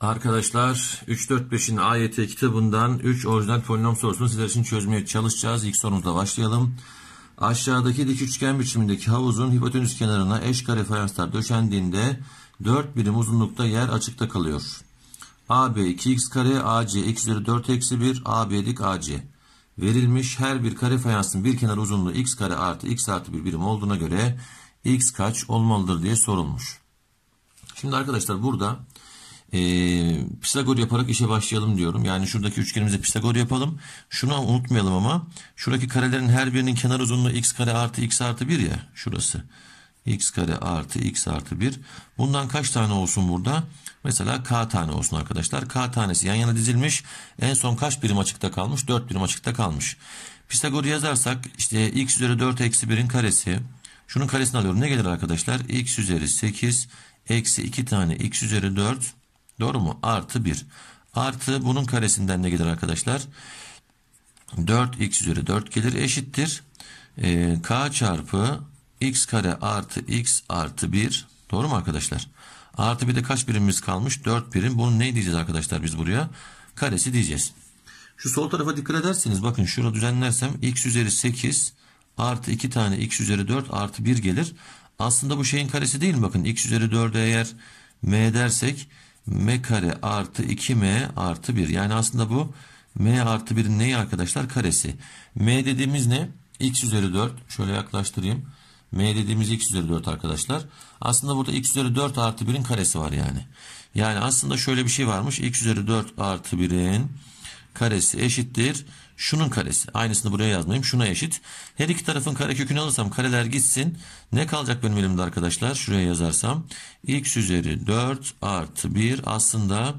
Arkadaşlar 3-4-5'in AYT kitabından 3 orijinal polinom sorusunu sizler için çözmeye çalışacağız. İlk sorumuzla başlayalım. Aşağıdaki dik üçgen biçimindeki havuzun hipotenüs kenarına eş kare fayanslar döşendiğinde 4 birim uzunlukta yer açıkta kalıyor. AB 2x kare AC x üzeri 4 eksi 1 AB dik AC. Verilmiş her bir kare fayansın bir kenar uzunluğu x kare artı x artı bir birim olduğuna göre x kaç olmalıdır diye sorulmuş. Şimdi arkadaşlar burada e, Pisagor yaparak işe başlayalım diyorum. Yani şuradaki üçgenimize Pisagor yapalım. Şunu unutmayalım ama şuradaki karelerin her birinin kenar uzunluğu x kare artı x artı 1 ya şurası. x kare artı x artı 1. Bundan kaç tane olsun burada? Mesela k tane olsun arkadaşlar. K tanesi yan yana dizilmiş. En son kaç birim açıkta kalmış? 4 birim açıkta kalmış. Pisagor'u yazarsak işte x üzeri 4 eksi 1'in karesi. Şunun karesini alıyorum. Ne gelir arkadaşlar? x üzeri 8 eksi 2 tane x üzeri 4 Doğru mu? Artı 1. Artı bunun karesinden ne gelir arkadaşlar? 4x üzeri 4 gelir eşittir. Ee, k çarpı x kare artı x artı 1. Doğru mu arkadaşlar? Artı bir de kaç birimimiz kalmış? 4 birim. Bunu ne diyeceğiz arkadaşlar biz buraya? Karesi diyeceğiz. Şu sol tarafa dikkat ederseniz bakın şurada düzenlersem x üzeri 8 artı 2 tane x üzeri 4 artı 1 gelir. Aslında bu şeyin karesi değil mi? Bakın x üzeri 4'e eğer m dersek m kare artı 2m artı 1. Yani aslında bu m artı 1'in neyi arkadaşlar? Karesi. m dediğimiz ne? x üzeri 4. Şöyle yaklaştırayım. m dediğimiz x üzeri 4 arkadaşlar. Aslında burada x üzeri 4 artı 1'in karesi var yani. Yani aslında şöyle bir şey varmış. x üzeri 4 artı 1'in karesi eşittir. Şunun karesi. Aynısını buraya yazmayayım. Şuna eşit. Her iki tarafın karekökünü alırsam kareler gitsin. Ne kalacak benim elimde arkadaşlar? Şuraya yazarsam. x üzeri 4 artı 1 aslında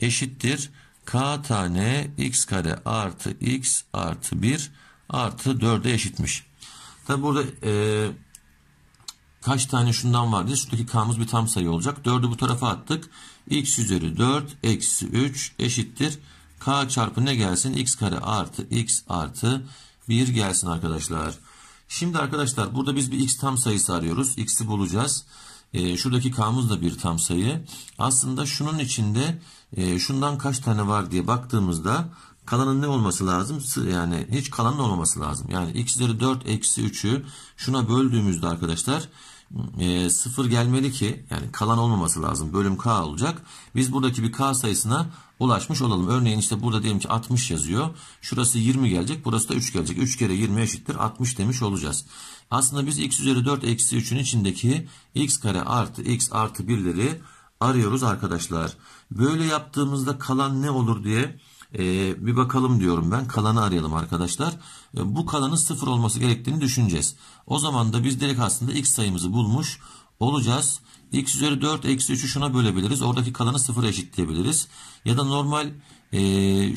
eşittir. k tane x kare artı x artı 1 artı 4'e eşitmiş. Tabi burada e, kaç tane şundan var diye. Şuradaki k'mız bir tam sayı olacak. 4'ü bu tarafa attık. x üzeri 4 eksi 3 eşittir k çarpı ne gelsin? x kare artı x artı 1 gelsin arkadaşlar. Şimdi arkadaşlar burada biz bir x tam sayısı arıyoruz. x'i bulacağız. E, şuradaki k'mız da bir tam sayı. Aslında şunun içinde e, şundan kaç tane var diye baktığımızda kalanın ne olması lazım? Yani hiç kalanın olmaması lazım. Yani x'leri 4 eksi 3'ü şuna böldüğümüzde arkadaşlar e, sıfır gelmeli ki yani kalan olmaması lazım. Bölüm K olacak. Biz buradaki bir K sayısına ulaşmış olalım. Örneğin işte burada diyelim ki 60 yazıyor. Şurası 20 gelecek. Burası da 3 gelecek. 3 kere 20 eşittir 60 demiş olacağız. Aslında biz x üzeri 4 eksi 3'ün içindeki x kare artı x artı 1'leri arıyoruz arkadaşlar. Böyle yaptığımızda kalan ne olur diye e, bir bakalım diyorum ben. Kalanı arayalım arkadaşlar. E, bu kalanın sıfır olması gerektiğini düşüneceğiz. O zaman da biz direkt aslında x sayımızı bulmuş olacağız. x üzeri 4 eksi 3'ü şuna bölebiliriz. Oradaki kalanı sıfıra eşitleyebiliriz. Ya da normal e,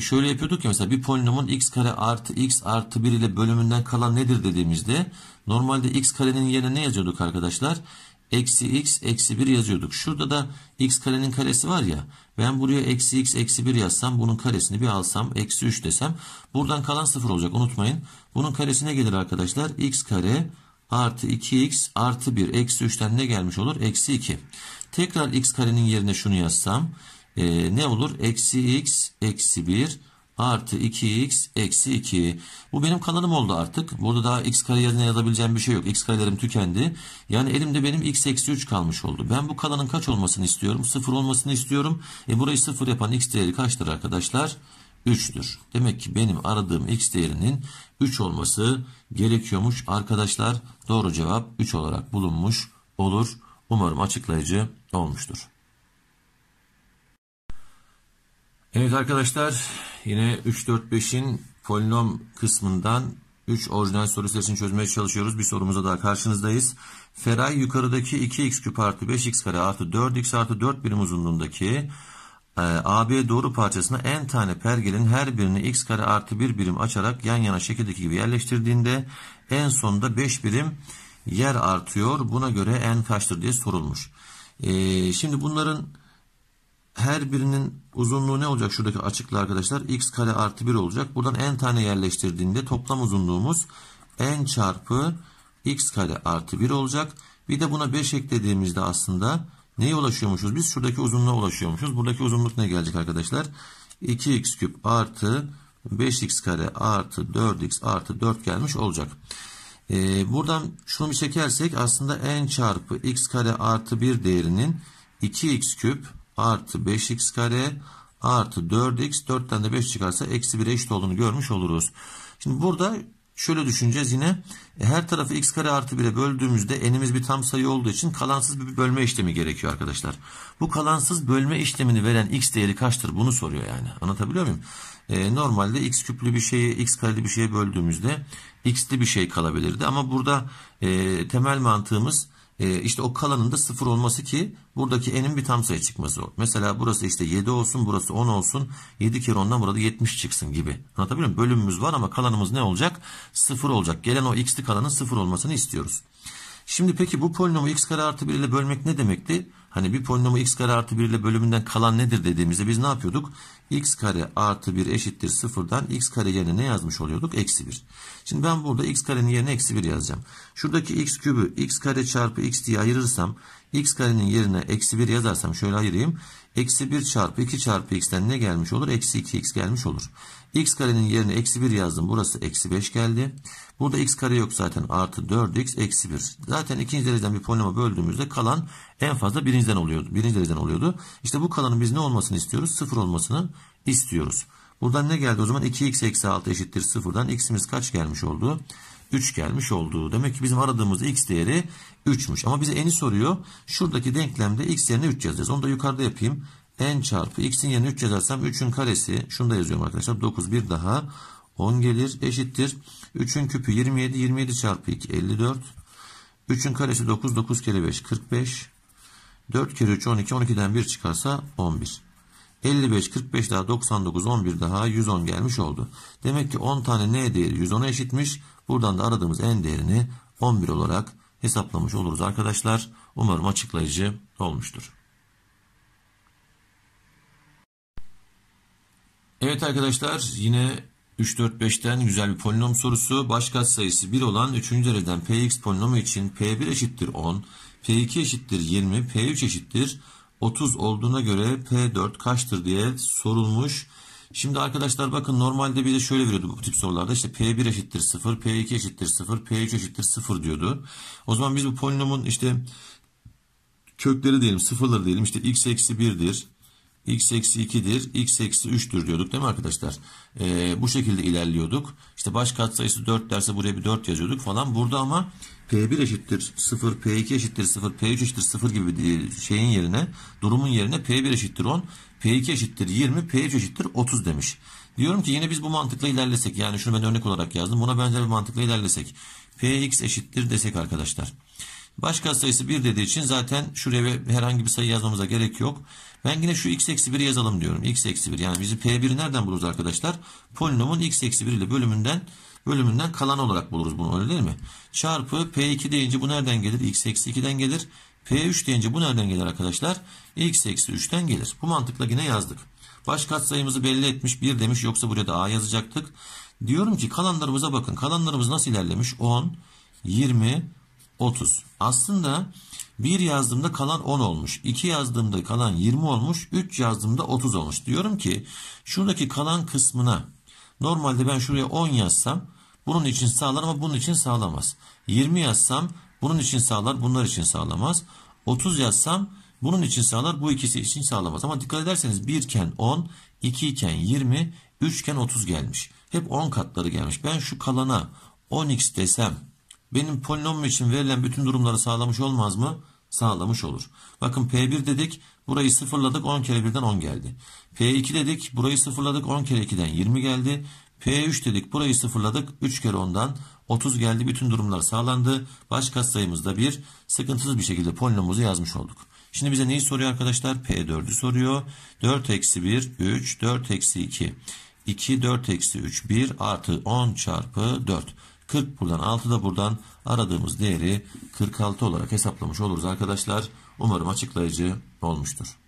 şöyle yapıyorduk ya mesela bir polinomun x kare artı x artı 1 ile bölümünden kalan nedir dediğimizde normalde x karenin yerine ne yazıyorduk arkadaşlar? eksi x eksi 1 yazıyorduk. Şurada da x karenin karesi var ya. Ben buraya eksi x eksi 1 yazsam bunun karesini bir alsam eksi 3 desem. Buradan kalan 0 olacak unutmayın. Bunun karesine gelir arkadaşlar. x kare artı 2x artı 1 eksi 3'ten ne gelmiş olur? Eksi 2. Tekrar x karenin yerine şunu yazsam. E, ne olur? Eksi x eksi 1 artı artı 2x eksi 2. Bu benim kalanım oldu artık. Burada daha x kare yerine yazabileceğim bir şey yok. x karelerim tükendi. Yani elimde benim x eksi 3 kalmış oldu. Ben bu kalanın kaç olmasını istiyorum? 0 olmasını istiyorum. E burayı 0 yapan x değeri kaçtır arkadaşlar? 3'tür. Demek ki benim aradığım x değerinin 3 olması gerekiyormuş arkadaşlar. Doğru cevap 3 olarak bulunmuş olur. Umarım açıklayıcı olmuştur. Evet arkadaşlar Yine 3-4-5'in polinom kısmından 3 orijinal soru serisini çözmeye çalışıyoruz. Bir sorumuza daha karşınızdayız. Feray yukarıdaki 2x küp artı 5x kare artı 4x artı 4 birim uzunluğundaki e, AB doğru parçasına n tane pergelin her birini x kare artı 1 birim açarak yan yana şekildeki gibi yerleştirdiğinde en sonunda 5 birim yer artıyor. Buna göre n kaçtır diye sorulmuş. E, şimdi bunların her birinin uzunluğu ne olacak? Şuradaki açıkla arkadaşlar x kare artı 1 olacak. Buradan n tane yerleştirdiğinde toplam uzunluğumuz n çarpı x kare artı 1 olacak. Bir de buna 5 eklediğimizde aslında neye ulaşıyormuşuz? Biz şuradaki uzunluğa ulaşıyormuşuz. Buradaki uzunluk ne gelecek arkadaşlar? 2x küp artı 5x kare artı 4x artı 4 gelmiş olacak. Ee, buradan şunu bir çekersek aslında n çarpı x kare artı 1 değerinin 2x küp artı 5x kare artı 4x 4'ten de 5 çıkarsa eksi 1'e eşit olduğunu görmüş oluruz. Şimdi burada şöyle düşüneceğiz yine e, her tarafı x kare artı 1'e böldüğümüzde enimiz bir tam sayı olduğu için kalansız bir bölme işlemi gerekiyor arkadaşlar. Bu kalansız bölme işlemini veren x değeri kaçtır bunu soruyor yani anlatabiliyor muyum? E, normalde x küplü bir şeyi x kareli bir şeye böldüğümüzde x'li bir şey kalabilirdi ama burada e, temel mantığımız e, işte o kalanın da 0 olması ki buradaki n'in bir tam sayı çıkması o. Mesela burası işte 7 olsun burası 10 olsun 7 kere 10'dan burada 70 çıksın gibi. Anlatabiliyor muyum? Bölümümüz var ama kalanımız ne olacak? Sıfır olacak. Gelen o x'li kalanın sıfır olmasını istiyoruz. Şimdi peki bu polinomu x kare artı 1 ile bölmek ne demekti? Hani bir polinomu x kare artı 1 ile bölümünden kalan nedir dediğimizde biz ne yapıyorduk? x kare artı 1 eşittir sıfırdan x kare yerine ne yazmış oluyorduk? Eksi 1. Şimdi ben burada x karenin yerine eksi 1 yazacağım. Şuradaki x kübü x kare çarpı x diye ayırırsam x karenin yerine eksi 1 yazarsam şöyle ayırayım. Eksi 1 çarpı 2 çarpı x'ten ne gelmiş olur? Eksi 2x gelmiş olur. x karenin yerine eksi 1 yazdım. Burası eksi 5 geldi. Burada x kare yok zaten. Artı 4x eksi 1. Zaten ikinci dereceden bir polinoma böldüğümüzde kalan en fazla birinciden oluyordu. Birinci dereceden oluyordu. İşte bu kalanın biz ne olmasını istiyoruz? Sıfır olmasını istiyoruz. Buradan ne geldi o zaman? 2x eksi 6 eşittir sıfırdan. x'imiz kaç gelmiş oldu? 3 gelmiş olduğu. Demek ki bizim aradığımız x değeri 3'müş. Ama bize n'i soruyor. Şuradaki denklemde x yerine 3 yazacağız. Onu da yukarıda yapayım. n çarpı x'in yerine 3 yazarsam 3'ün karesi. Şunu da yazıyorum arkadaşlar. 9 bir daha 10 gelir eşittir. 3'ün küpü 27. 27 çarpı 2 54. 3'ün karesi 9. 9 kere 5 45. 4 kere 3 12. 12'den 1 çıkarsa 11. 55, 45 daha 99, 11 daha 110 gelmiş oldu. Demek ki 10 tane n değeri 110'a eşitmiş. Buradan da aradığımız n değerini 11 olarak hesaplamış oluruz arkadaşlar. Umarım açıklayıcı olmuştur. Evet arkadaşlar yine 3, 4, 5'ten güzel bir polinom sorusu. Baş sayısı 1 olan 3. dereceden Px polinomu için P1 eşittir 10, P2 eşittir 20, P3 eşittir 30 olduğuna göre P4 kaçtır diye sorulmuş. Şimdi arkadaşlar bakın normalde bir de şöyle veriyordu bu tip sorularda işte P1 eşittir 0, P2 eşittir 0, P3 eşittir 0 diyordu. O zaman biz bu polinomun işte kökleri diyelim sıfırları diyelim işte x eksi 1'dir x eksi 2'dir, x eksi 3'tür diyorduk değil mi arkadaşlar? Ee, bu şekilde ilerliyorduk. İşte baş katsayısı 4 derse buraya bir 4 yazıyorduk falan. Burada ama P1 eşittir 0, P2 eşittir 0, P3 eşittir 0 gibi şeyin yerine, durumun yerine P1 eşittir 10, P2 eşittir 20, P3 eşittir 30 demiş. Diyorum ki yine biz bu mantıkla ilerlesek yani şunu ben örnek olarak yazdım. Buna benzer bir mantıkla ilerlesek. Px eşittir desek arkadaşlar. Baş katsayısı 1 dediği için zaten şuraya herhangi bir sayı yazmamıza gerek yok. Ben yine şu x eksi 1'i yazalım diyorum. x eksi 1 yani bizi p1'i nereden buluruz arkadaşlar? Polinomun x eksi 1 ile bölümünden bölümünden kalan olarak buluruz bunu öyle değil mi? Çarpı p2 deyince bu nereden gelir? x eksi 2'den gelir. p3 deyince bu nereden gelir arkadaşlar? x eksi 3'ten gelir. Bu mantıkla yine yazdık. Baş katsayımızı belli etmiş 1 demiş yoksa buraya da a yazacaktık. Diyorum ki kalanlarımıza bakın. Kalanlarımız nasıl ilerlemiş? 10, 20, 30. Aslında 1 yazdığımda kalan 10 olmuş. 2 yazdığımda kalan 20 olmuş. 3 yazdığımda 30 olmuş. Diyorum ki şuradaki kalan kısmına normalde ben şuraya 10 yazsam bunun için sağlar ama bunun için sağlamaz. 20 yazsam bunun için sağlar bunlar için sağlamaz. 30 yazsam bunun için sağlar bu ikisi için sağlamaz. Ama dikkat ederseniz 1 iken 10, 2 iken 20, 3 iken 30 gelmiş. Hep 10 katları gelmiş. Ben şu kalana 10x desem benim polinomum için verilen bütün durumları sağlamış olmaz mı? Sağlamış olur. Bakın P1 dedik burayı sıfırladık 10 kere 1'den 10 geldi. P2 dedik burayı sıfırladık 10 kere 2'den 20 geldi. P3 dedik burayı sıfırladık 3 kere 10'dan 30 geldi. Bütün durumlar sağlandı. Baş katsayımızda 1. sıkıntısız bir şekilde polinomumuzu yazmış olduk. Şimdi bize neyi soruyor arkadaşlar? P4'ü soruyor. 4 eksi 1 3 4 eksi 2 2 4 eksi 3 1 artı 10 çarpı 4. 40 buradan 6 da buradan aradığımız değeri 46 olarak hesaplamış oluruz arkadaşlar. Umarım açıklayıcı olmuştur.